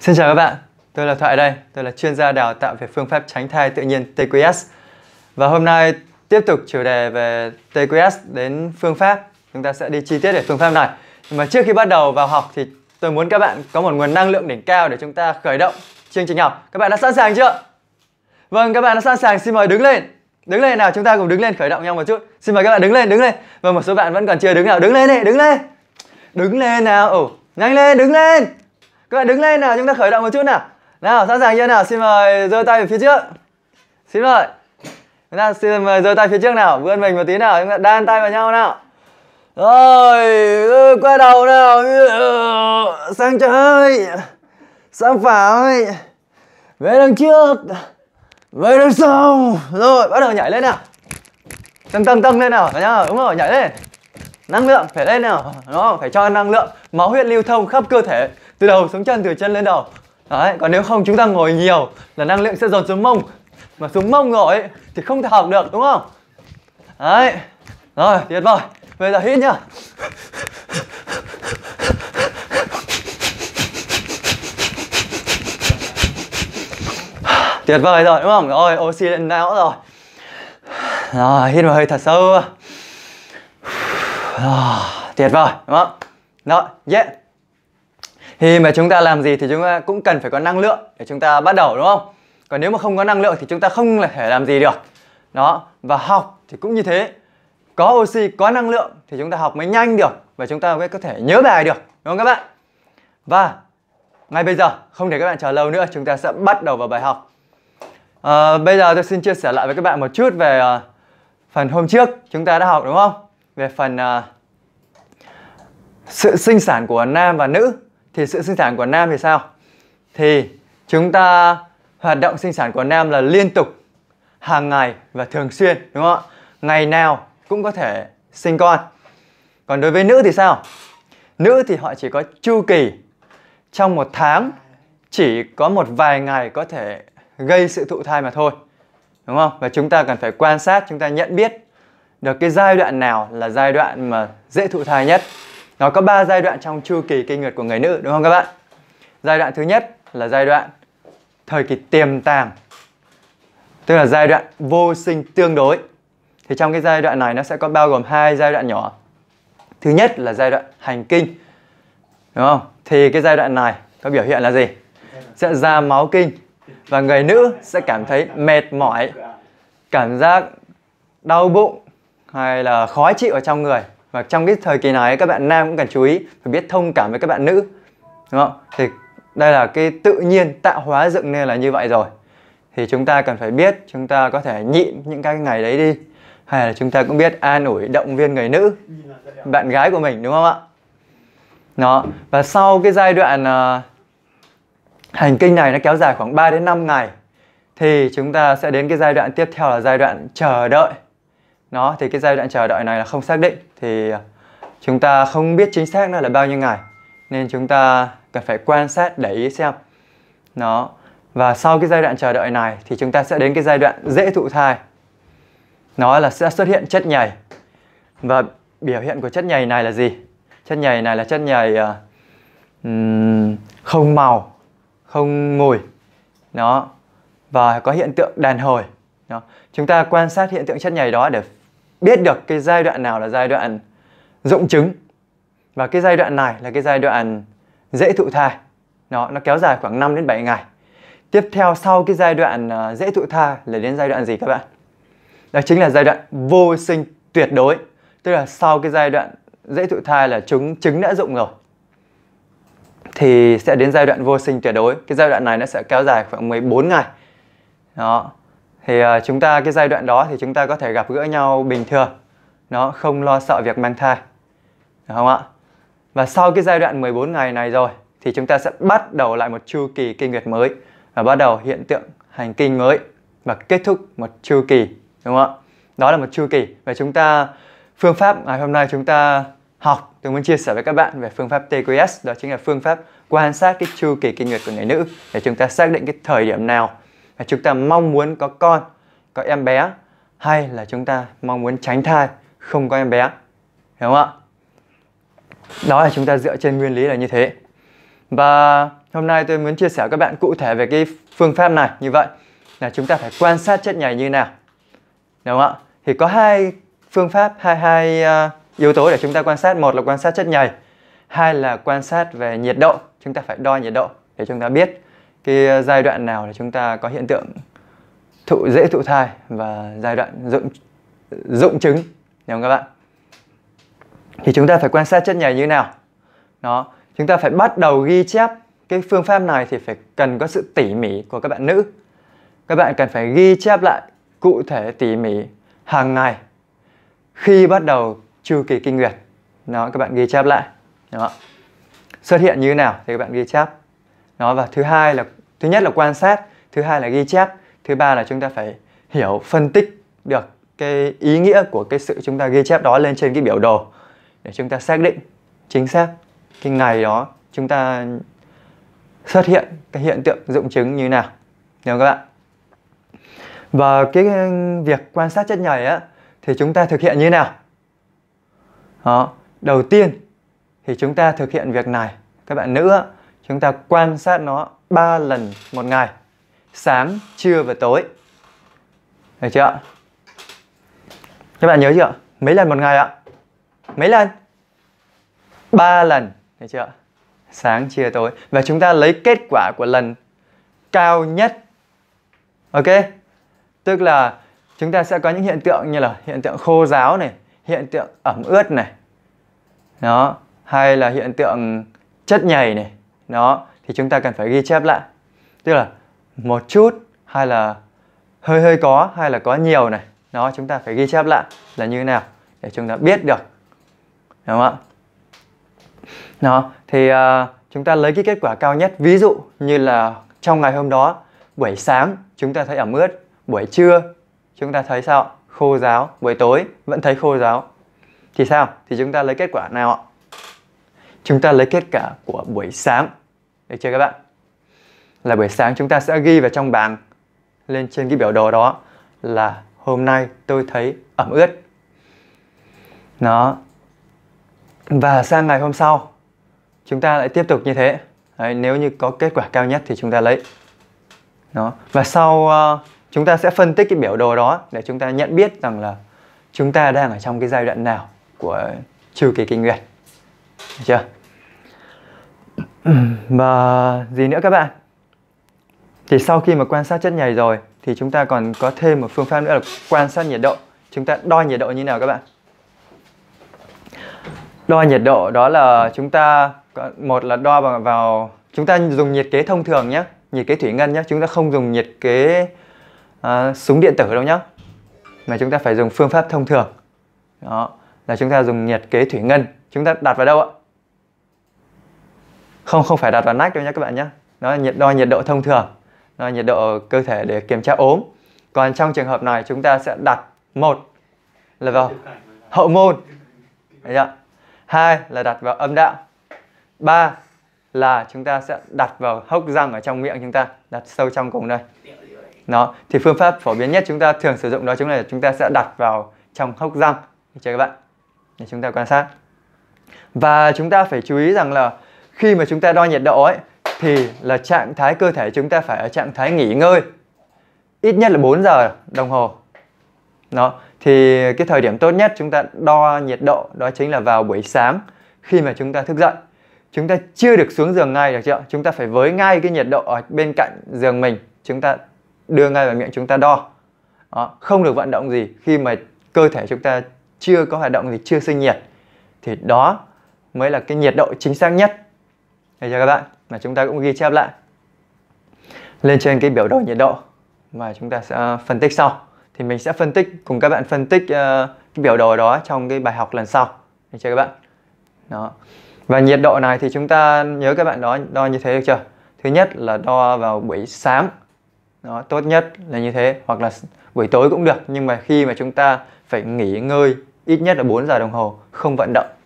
Xin chào các bạn, tôi là Thoại đây, tôi là chuyên gia đào tạo về phương pháp tránh thai tự nhiên TQS Và hôm nay tiếp tục chủ đề về TQS đến phương pháp Chúng ta sẽ đi chi tiết về phương pháp này Nhưng mà trước khi bắt đầu vào học thì tôi muốn các bạn có một nguồn năng lượng đỉnh cao để chúng ta khởi động chương trình học Các bạn đã sẵn sàng chưa? Vâng, các bạn đã sẵn sàng, xin mời đứng lên Đứng lên nào, chúng ta cùng đứng lên khởi động nhau một chút Xin mời các bạn đứng lên, đứng lên Và vâng, một số bạn vẫn còn chưa đứng nào, đứng lên đi, đứng lên Đứng lên nào, ồ, nhanh lên, đứng lên các bạn đứng lên nào chúng ta khởi động một chút nào nào sẵn sàng chưa nào xin mời giơ tay về phía trước xin mời chúng ta xin mời giơ tay phía trước nào vươn mình một tí nào chúng ta đan tay vào nhau nào rồi ừ, quay đầu nào ừ, sang trái sang phải về đằng trước về đằng sau rồi bắt đầu nhảy lên nào tăng tăng tăng lên nào nhá đúng rồi nhảy lên năng lượng phải lên nào nó phải cho năng lượng máu huyết lưu thông khắp cơ thể từ đầu xuống chân từ chân lên đầu đấy còn nếu không chúng ta ngồi nhiều là năng lượng sẽ dồn xuống mông mà xuống mông ngồi thì không thể học được đúng không đấy rồi tuyệt vời bây giờ hít nhá tuyệt vời rồi đúng không rồi oxy lên não rồi rồi hít vào hơi thật sâu rồi tuyệt vời đúng không rồi yeah thì mà chúng ta làm gì thì chúng ta cũng cần phải có năng lượng để chúng ta bắt đầu đúng không còn nếu mà không có năng lượng thì chúng ta không thể làm gì được đó và học thì cũng như thế có oxy có năng lượng thì chúng ta học mới nhanh được và chúng ta mới có thể nhớ bài được đúng không các bạn và ngay bây giờ không để các bạn chờ lâu nữa chúng ta sẽ bắt đầu vào bài học à, bây giờ tôi xin chia sẻ lại với các bạn một chút về uh, phần hôm trước chúng ta đã học đúng không về phần uh, sự sinh sản của nam và nữ thì sự sinh sản của nam thì sao? Thì chúng ta hoạt động sinh sản của nam là liên tục, hàng ngày và thường xuyên, đúng không ạ? Ngày nào cũng có thể sinh con. Còn đối với nữ thì sao? Nữ thì họ chỉ có chu kỳ trong một tháng chỉ có một vài ngày có thể gây sự thụ thai mà thôi. Đúng không? Và chúng ta cần phải quan sát, chúng ta nhận biết được cái giai đoạn nào là giai đoạn mà dễ thụ thai nhất nó có 3 giai đoạn trong chu kỳ kinh nguyệt của người nữ đúng không các bạn giai đoạn thứ nhất là giai đoạn thời kỳ tiềm tàng tức là giai đoạn vô sinh tương đối thì trong cái giai đoạn này nó sẽ có bao gồm hai giai đoạn nhỏ thứ nhất là giai đoạn hành kinh đúng không thì cái giai đoạn này có biểu hiện là gì sẽ ra máu kinh và người nữ sẽ cảm thấy mệt mỏi cảm giác đau bụng hay là khó chịu ở trong người và trong cái thời kỳ này các bạn nam cũng cần chú ý phải biết thông cảm với các bạn nữ đúng không thì đây là cái tự nhiên tạo hóa dựng nên là như vậy rồi thì chúng ta cần phải biết chúng ta có thể nhịn những cái ngày đấy đi hay là chúng ta cũng biết an ủi động viên người nữ bạn gái của mình đúng không ạ nó và sau cái giai đoạn uh, hành kinh này nó kéo dài khoảng 3 đến 5 ngày thì chúng ta sẽ đến cái giai đoạn tiếp theo là giai đoạn chờ đợi nó thì cái giai đoạn chờ đợi này là không xác định thì à, chúng ta không biết chính xác nó là bao nhiêu ngày nên chúng ta cần phải quan sát để ý xem nó và sau cái giai đoạn chờ đợi này thì chúng ta sẽ đến cái giai đoạn dễ thụ thai nó là sẽ xuất hiện chất nhầy và biểu hiện của chất nhầy này là gì chất nhầy này là chất nhầy uh, không màu không mùi nó và có hiện tượng đàn hồi đó. chúng ta quan sát hiện tượng chất nhầy đó để biết được cái giai đoạn nào là giai đoạn rụng trứng và cái giai đoạn này là cái giai đoạn dễ thụ thai nó nó kéo dài khoảng 5 đến 7 ngày tiếp theo sau cái giai đoạn à, dễ thụ thai là đến giai đoạn gì các bạn đó chính là giai đoạn vô sinh tuyệt đối tức là sau cái giai đoạn dễ thụ thai là trứng trứng đã rụng rồi thì sẽ đến giai đoạn vô sinh tuyệt đối cái giai đoạn này nó sẽ kéo dài khoảng 14 ngày đó thì ờ, chúng ta cái giai đoạn đó thì chúng ta có thể gặp gỡ nhau bình thường nó không lo sợ việc mang thai được không ạ và sau cái giai đoạn 14 ngày này rồi thì chúng ta sẽ bắt đầu lại một chu kỳ kinh nguyệt mới và bắt đầu hiện tượng hành kinh mới và kết thúc một chu kỳ đúng không ạ đó là một chu kỳ và chúng ta phương pháp ngày hôm nay chúng ta học tôi muốn chia sẻ với các bạn về phương pháp TQS đó chính là phương pháp quan sát cái chu kỳ kinh nguyệt của người nữ để chúng ta xác định cái thời điểm nào là chúng ta mong muốn có con có em bé hay là chúng ta mong muốn tránh thai không có em bé hiểu không ạ đó là chúng ta dựa trên nguyên lý là như thế và hôm nay tôi muốn chia sẻ các bạn cụ thể về cái phương pháp này như vậy là chúng ta phải quan sát chất nhầy như nào đúng không ạ thì có hai phương pháp hai hai uh, yếu tố để chúng ta quan sát một là quan sát chất nhầy hai là quan sát về nhiệt độ chúng ta phải đo nhiệt độ để chúng ta biết cái ờ, giai đoạn nào là chúng ta có hiện tượng thụ dễ thụ thai và giai đoạn dụng dụng trứng nhớ không các bạn thì chúng ta phải quan sát chất nhảy như thế nào nó, chúng ta phải bắt đầu ghi chép cái phương pháp này thì phải cần có sự tỉ mỉ của các bạn nữ các bạn cần phải ghi chép lại cụ thể tỉ mỉ hàng ngày khi bắt đầu chu kỳ kinh nguyệt đó các bạn ghi chép lại đó xuất hiện như thế nào thì các bạn ghi chép đó và thứ hai là thứ nhất là quan sát thứ hai là ghi chép thứ ba là chúng ta phải hiểu phân tích được cái ý nghĩa của cái sự chúng ta ghi chép đó lên trên cái biểu đồ để chúng ta xác định chính xác cái ngày đó chúng ta xuất hiện cái hiện tượng dụng chứng như nào được các bạn và cái việc quan sát chất nhảy á thì chúng ta thực hiện như nào đó đầu tiên thì chúng ta thực hiện việc này các bạn nữ á, chúng ta quan sát nó 3 lần một ngày sáng trưa và tối được chưa các bạn nhớ chưa mấy lần một ngày ạ mấy lần 3 lần được chưa sáng trưa tối và chúng ta lấy kết quả của lần cao nhất ok tức là chúng ta sẽ có những hiện tượng như là hiện tượng khô ráo này hiện tượng ẩm ướt này đó hay là hiện tượng chất nhầy này đó thì chúng ta cần phải ghi chép lại tức là một chút hay là hơi hơi có hay là có nhiều này đó chúng ta phải ghi chép lại là như thế nào để chúng ta biết được đúng không ạ đó thì uh, chúng ta lấy cái kết quả cao nhất ví dụ như là trong ngày hôm đó buổi sáng chúng ta thấy ẩm ướt buổi trưa chúng ta thấy sao khô giáo buổi tối vẫn thấy khô giáo thì sao thì chúng ta lấy kết quả nào ạ chúng ta lấy kết quả của buổi sáng được chưa các bạn? Là buổi sáng chúng ta sẽ ghi vào trong bảng lên trên cái biểu đồ đó là hôm nay tôi thấy ẩm ướt. Nó và sang ngày hôm sau chúng ta lại tiếp tục như thế. Đấy, nếu như có kết quả cao nhất thì chúng ta lấy. Đó. Và sau uh, chúng ta sẽ phân tích cái biểu đồ đó để chúng ta nhận biết rằng là chúng ta đang ở trong cái giai đoạn nào của chu kỳ kinh nguyệt. Được chưa? Ừ, và gì nữa các bạn? Thì sau khi mà quan sát chất nhầy rồi thì chúng ta còn có thêm một phương pháp nữa là quan sát nhiệt độ. Chúng ta đo nhiệt độ như nào các bạn? Đo nhiệt độ đó là chúng ta một là đo bằng vào chúng ta dùng nhiệt kế thông thường nhé, nhiệt kế thủy ngân nhé, chúng ta không dùng nhiệt kế uh, súng điện tử đâu nhé. Mà chúng ta phải dùng phương pháp thông thường. Đó, là chúng ta dùng nhiệt kế thủy ngân. Chúng ta đặt vào đâu ạ? không không phải đặt vào nách đâu nhé các bạn nhé nó là nhiệt đo nhiệt độ thông thường nó là nhiệt độ cơ thể để kiểm tra ốm còn trong trường hợp này chúng ta sẽ đặt một là vào hậu môn Đấy ạ. hai là đặt vào âm đạo ba là chúng ta sẽ đặt vào hốc răng ở trong miệng chúng ta đặt sâu trong cùng đây nó thì phương pháp phổ biến nhất chúng ta thường sử dụng đó chính là chúng ta sẽ đặt vào trong hốc răng Được chưa các bạn để chúng ta quan sát và chúng ta phải chú ý rằng là khi mà chúng ta đo nhiệt độ ấy thì là trạng thái cơ thể chúng ta phải ở trạng thái nghỉ ngơi ít nhất là 4 giờ đồng hồ đó thì cái thời điểm tốt nhất chúng ta đo nhiệt độ đó chính là vào buổi sáng khi mà chúng ta thức dậy chúng ta chưa được xuống giường ngay được chưa chúng ta phải với ngay cái nhiệt độ ở bên cạnh giường mình chúng ta đưa ngay vào miệng chúng ta đo đó. không được vận động gì khi mà cơ thể chúng ta chưa có hoạt động gì chưa sinh nhiệt thì đó mới là cái nhiệt độ chính xác nhất được cho các bạn mà chúng ta cũng ghi chép lại lên trên cái biểu đồ nhiệt độ và chúng ta sẽ ờ, phân tích sau thì mình sẽ phân tích cùng các bạn phân tích uh, cái biểu đồ đó trong cái bài học lần sau được cho các bạn đó và nhiệt độ này thì chúng ta nhớ các bạn đó đo như thế được chưa thứ nhất là đo vào buổi sáng đó, tốt nhất là như thế hoặc là buổi tối cũng được nhưng mà khi mà chúng ta phải nghỉ ngơi ít nhất là 4 giờ đồng hồ không vận động